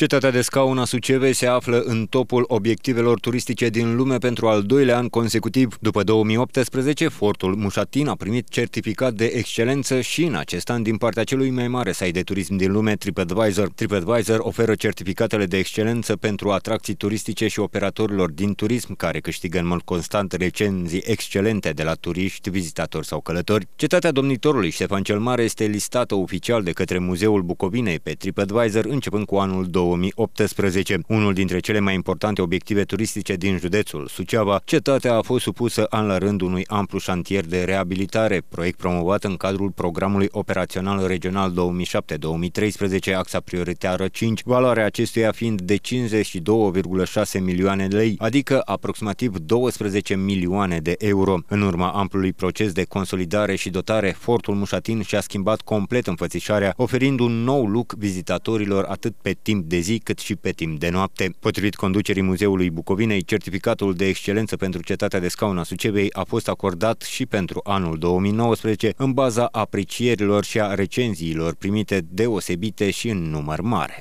Cetatea de scaun a se află în topul obiectivelor turistice din lume pentru al doilea an consecutiv. După 2018, fortul Mușatin a primit certificat de excelență și în acest an din partea celui mai mare site de turism din lume, TripAdvisor. TripAdvisor oferă certificatele de excelență pentru atracții turistice și operatorilor din turism, care câștigă în mod constant recenzii excelente de la turiști, vizitatori sau călători. Cetatea domnitorului Ștefan cel Mare este listată oficial de către Muzeul Bucovinei pe TripAdvisor începând cu anul 2. 2018. Unul dintre cele mai importante obiective turistice din județul Suceava, cetatea a fost supusă an la rând unui amplu șantier de reabilitare, proiect promovat în cadrul programului operațional regional 2007-2013, axa prioritară 5, valoarea acestuia fiind de 52,6 milioane de lei, adică aproximativ 12 milioane de euro. În urma amplului proces de consolidare și dotare, fortul Mușatin și-a schimbat complet înfățișarea, oferind un nou look vizitatorilor atât pe timp de zi, cât și pe timp de noapte. Potrivit conducerii Muzeului Bucovinei, certificatul de excelență pentru cetatea de scaun a Sucevei a fost acordat și pentru anul 2019 în baza aprecierilor și a recenziilor primite deosebite și în număr mare.